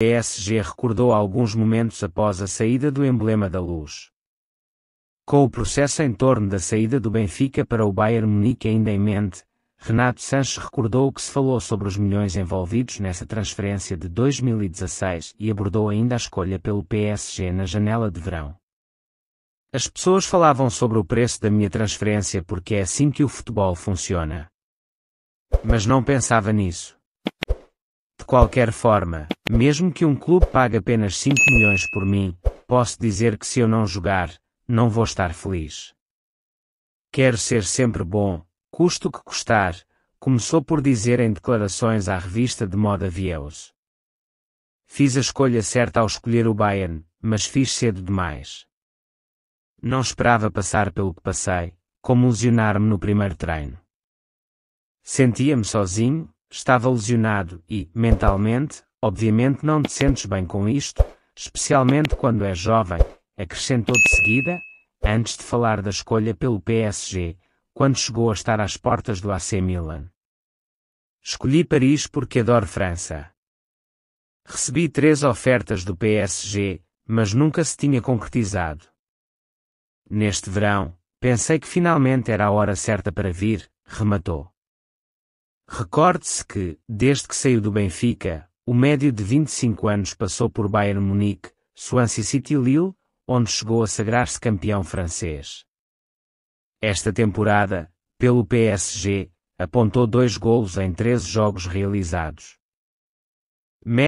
PSG recordou alguns momentos após a saída do emblema da luz. Com o processo em torno da saída do Benfica para o Bayern Munique ainda em mente, Renato Sanches recordou o que se falou sobre os milhões envolvidos nessa transferência de 2016 e abordou ainda a escolha pelo PSG na janela de verão. As pessoas falavam sobre o preço da minha transferência porque é assim que o futebol funciona. Mas não pensava nisso qualquer forma, mesmo que um clube pague apenas 5 milhões por mim, posso dizer que se eu não jogar, não vou estar feliz. Quero ser sempre bom, custo que custar, começou por dizer em declarações à revista de moda Vieus. Fiz a escolha certa ao escolher o Bayern, mas fiz cedo demais. Não esperava passar pelo que passei, como lesionar-me no primeiro treino. Sentia-me sozinho, Estava lesionado e, mentalmente, obviamente não te sentes bem com isto, especialmente quando és jovem, acrescentou de seguida, antes de falar da escolha pelo PSG, quando chegou a estar às portas do AC Milan. Escolhi Paris porque adoro França. Recebi três ofertas do PSG, mas nunca se tinha concretizado. Neste verão, pensei que finalmente era a hora certa para vir, rematou. Recorde-se que, desde que saiu do Benfica, o médio de 25 anos passou por Bayern Munique, Swansea City e Lille, onde chegou a sagrar-se campeão francês. Esta temporada, pelo PSG, apontou dois golos em 13 jogos realizados.